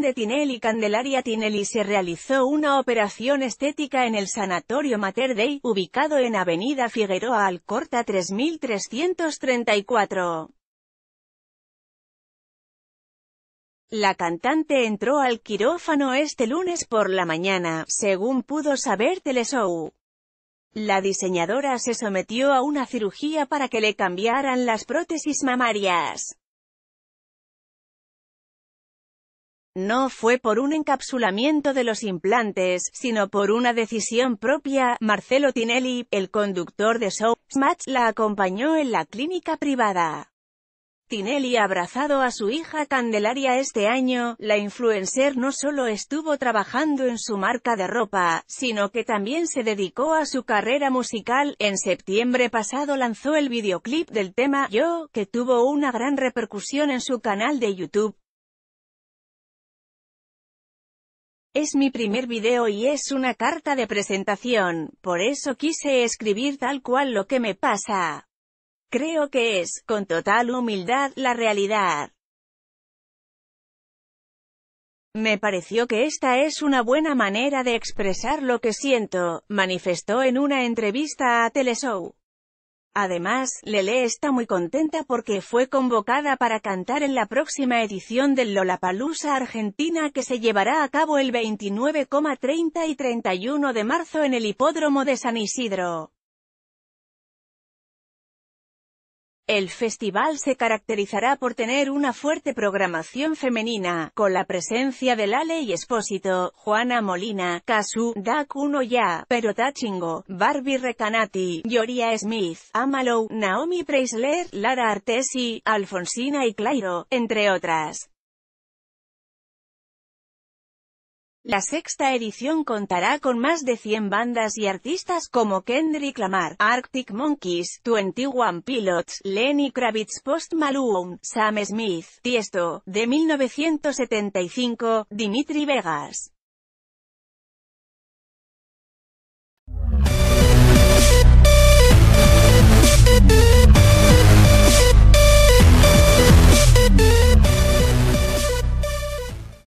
de Tinelli Candelaria Tinelli se realizó una operación estética en el Sanatorio Mater Dei, ubicado en Avenida Figueroa Alcorta 3334. La cantante entró al quirófano este lunes por la mañana, según pudo saber Teleshow. La diseñadora se sometió a una cirugía para que le cambiaran las prótesis mamarias. No fue por un encapsulamiento de los implantes, sino por una decisión propia. Marcelo Tinelli, el conductor de Showmatch, la acompañó en la clínica privada. Tinelli abrazado a su hija Candelaria este año, la influencer no solo estuvo trabajando en su marca de ropa, sino que también se dedicó a su carrera musical. En septiembre pasado lanzó el videoclip del tema Yo, que tuvo una gran repercusión en su canal de YouTube. Es mi primer video y es una carta de presentación, por eso quise escribir tal cual lo que me pasa. Creo que es, con total humildad, la realidad. Me pareció que esta es una buena manera de expresar lo que siento, manifestó en una entrevista a Teleshow. Además, Lele está muy contenta porque fue convocada para cantar en la próxima edición del Lollapalooza Argentina que se llevará a cabo el 29,30 y 31 de marzo en el Hipódromo de San Isidro. El festival se caracterizará por tener una fuerte programación femenina, con la presencia de Lale y Espósito, Juana Molina, Kazu, Dakuno Ya, Perotachingo, Barbie Recanati, Yoria Smith, Amalou, Naomi Preisler, Lara Artesi, Alfonsina y Clairo, entre otras. La sexta edición contará con más de 100 bandas y artistas como Kendrick Lamar, Arctic Monkeys, 21 Pilots, Lenny Kravitz Post Malone, Sam Smith, Tiesto, de 1975, Dimitri Vegas.